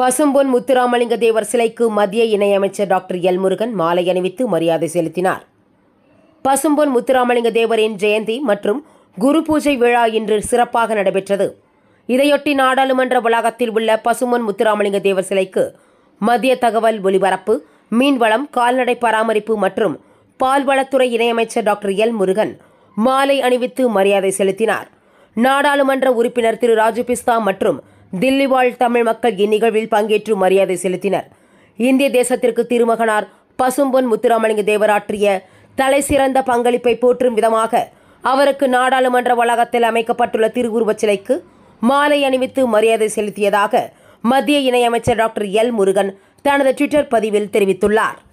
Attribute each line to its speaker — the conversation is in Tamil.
Speaker 1: பசும்பொன் முத்துராமலிங்க தேவர் சிலைக்கு மத்திய இணையமைச்சர் டாக்டர் எல் முருகன் மாலை அணிவித்து மரியாதை செலுத்தினார் பசும்பொன் முத்துராமலிங்க தேவரின் ஜெயந்தி மற்றும் குரு பூஜை விழா இன்று சிறப்பாக நடைபெற்றது இதையொட்டி நாடாளுமன்ற வளாகத்தில் உள்ள பசும்பொன் முத்துராமலிங்க தேவர் சிலைக்கு மத்திய தகவல் ஒலிபரப்பு மீன்வளம் கால்நடை பராமரிப்பு மற்றும் பால்வளத்துறை இணையமைச்சர் டாக்டர் எல் முருகன் மாலை அணிவித்து மரியாதை செலுத்தினார் நாடாளுமன்ற உறுப்பினர் திரு ராஜபிஸ்தா மற்றும் தில்லி வாழ் தமிழ் மக்கள் இந்நிகழ்வில் பங்கேற்று மரியாதை செலுத்தினர் இந்திய தேசத்திற்கு திருமகனார் பசும்பொன் முத்துராமலிங்க தேவராற்றிய தலை சிறந்த பங்களிப்பை போற்றும் விதமாக அவருக்கு நாடாளுமன்ற வளாகத்தில் அமைக்கப்பட்டுள்ள திருவுருவச் சிலைக்கு மாலை அணிவித்து மரியாதை செலுத்தியதாக மத்திய இணையமைச்சர் டாக்டர் எல் முருகன் தனது ட்விட்டர் பதிவில் தெரிவித்துள்ளார்